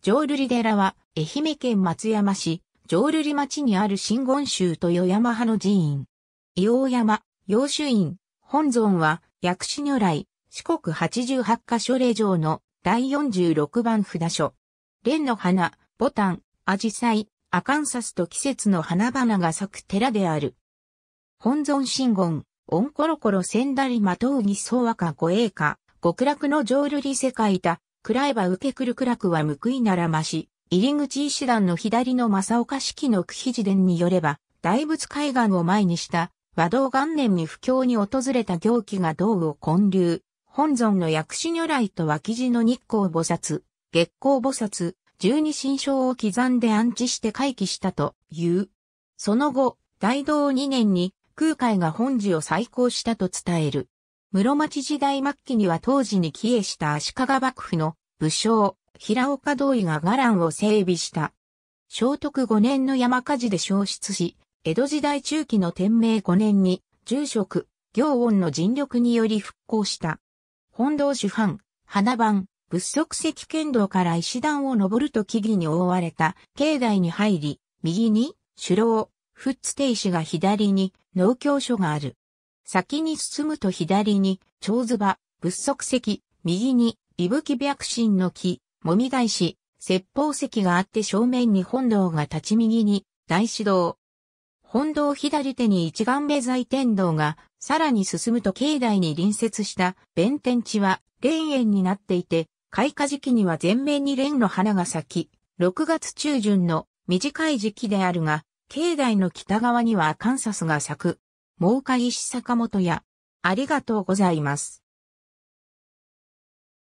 浄瑠璃寺は、愛媛県松山市、浄瑠璃町にある真言宗豊山派の寺院。伊王山、洋主院、本尊は、薬師如来、四国八十八箇所霊場の第四十六番札所。蓮の花、ボタン、アジサイ、アカンサスと季節の花々が咲く寺である。本尊真言、オンコロコロ千だりまとうぎそ和歌護衛歌、極楽の浄瑠璃世界だ、喰らえば受けくるく楽は報いならまし、入り口石段の左の正岡式の九肘伝によれば、大仏海岸を前にした和道元年に不況に訪れた行基が道を建立、本尊の薬師如来と脇地の日光菩薩、月光菩薩、十二神将を刻んで安置して回帰したという。その後、大道二年に空海が本寺を再興したと伝える。室町時代末期には当時に帰依した足利幕府の武将、平岡道医が伽藍を整備した。聖徳5年の山火事で消失し、江戸時代中期の天明5年に、住職、行恩の尽力により復興した。本堂主犯、花番、仏足石剣道から石段を登ると木々に覆われた境内に入り、右に、首老、仏ッツ定石が左に、農協所がある。先に進むと左に、蝶ズバ、仏足石、右に、伊吹白心の木、もみ大師、石宝石があって正面に本堂が立ち右に、大師堂。本堂左手に一眼目在天堂が、さらに進むと境内に隣接した弁天地は、霊園になっていて、開花時期には全面に蓮の花が咲き、6月中旬の短い時期であるが、境内の北側にはアカンサスが咲く。儲かりし坂本や、ありがとうございます。